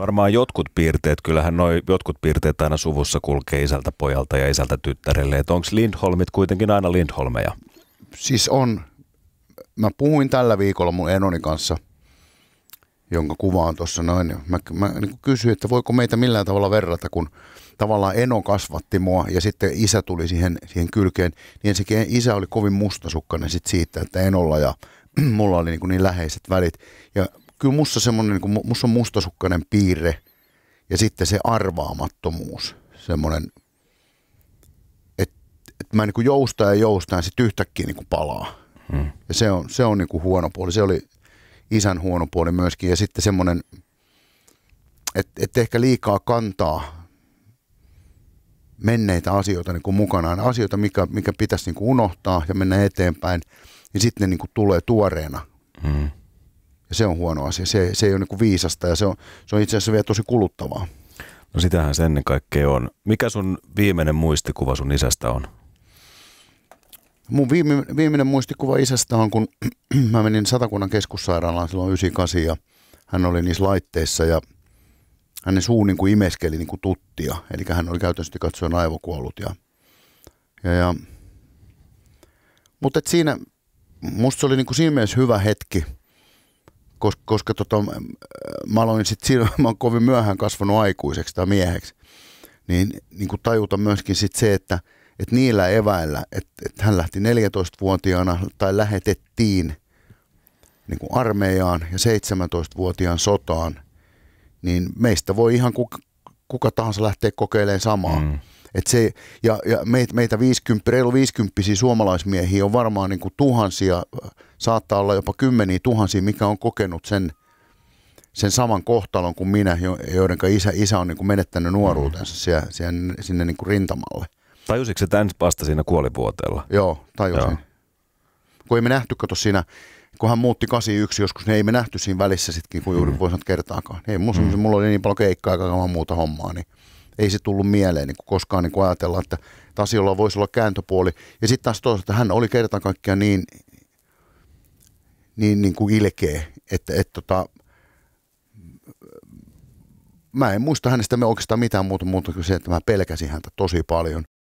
Varmaan jotkut piirteet, kyllähän noi jotkut piirteet aina suvussa kulkee isältä pojalta ja isältä tyttärelle. Että onko Lindholmit kuitenkin aina Lindholmeja? Siis on. Mä puhuin tällä viikolla mun enoni kanssa, jonka kuva on tuossa noin. Mä, mä niin kysyin, että voiko meitä millään tavalla verrata, kun tavallaan eno kasvatti mua ja sitten isä tuli siihen, siihen kylkeen. Niin ensinnäkin isä oli kovin mustasukkainen sit siitä, että enolla ja mulla oli niin, niin läheiset välit. Ja kyllä musta semmoinen, niin kuin, musta on mustasukkainen piirre ja sitten se arvaamattomuus, semmoinen, että et mä niin kuin joustan ja joustan ja sitten yhtäkkiä niin kuin palaa. Hmm. Ja se on, se on niin kuin huono puoli. Se oli isän huono puoli myöskin. Ja sitten semmoinen, että et ehkä liikaa kantaa menneitä asioita niin kuin mukanaan. Asioita, mikä, mikä pitäisi niin kuin unohtaa ja mennä eteenpäin. Ja sitten ne niin kuin tulee tuoreena. Hmm ja se on huono asia. Se, se ei ole niin kuin viisasta ja se on, se on itse asiassa vielä tosi kuluttavaa. No sitähän se ennen kaikkea on. Mikä sun viimeinen muistikuva sun isästä on? Mun viime, viimeinen muistikuva isästä on, kun mä menin Satakunnan keskussairaalaan silloin 98 ja hän oli niissä laitteissa ja hänen suu niin kuin imeskeli niin kuin tuttia. Eli hän oli käytännössä katsoen aivokuollut. Ja, ja, ja. Mutta siinä, musta se oli niin kuin siinä mielessä hyvä hetki – koska, koska tota, äh, mä aloin sit siinä, mä oon kovin myöhään kasvanut aikuiseksi tai mieheksi, niin, niin kuin tajuta myöskin sit se, että et niillä eväillä, että et hän lähti 14-vuotiaana tai lähetettiin niin kuin armeijaan ja 17-vuotiaan sotaan, niin meistä voi ihan kuka, kuka tahansa lähteä kokeilemaan samaa. Mm. Et se, ja, ja meitä, meitä 50, reilu 50 suomalaismiehiä on varmaan niin kuin tuhansia, saattaa olla jopa kymmeniä tuhansia, mikä on kokenut sen, sen saman kohtalon kuin minä, joiden isä, isä on niin kuin menettänyt nuoruutensa mm. siellä, siellä, sinne niin kuin rintamalle. Tajusitko se tämän vasta siinä kuolivuoteella? Joo, tajusin. Joo. Kun ei me nähty, kato siinä, kun hän muutti 81 joskus, niin ei me nähty siinä välissä sitkin, kun juuri mm. voi sanoa kertaakaan. Ei, mulla, mm. mulla oli niin paljon keikkaa kun muuta hommaa, niin ei se tullut mieleen niin kuin koskaan niin kuin ajatella, että että asioilla voisi olla kääntöpuoli. Ja sitten taas toisaalta hän oli kerta kaikkiaan niin, niin, niin kuin ilkeä, että, että tota, mä en muista hänestä me oikeastaan mitään muuta, muuta kuin se, että mä pelkäsin häntä tosi paljon.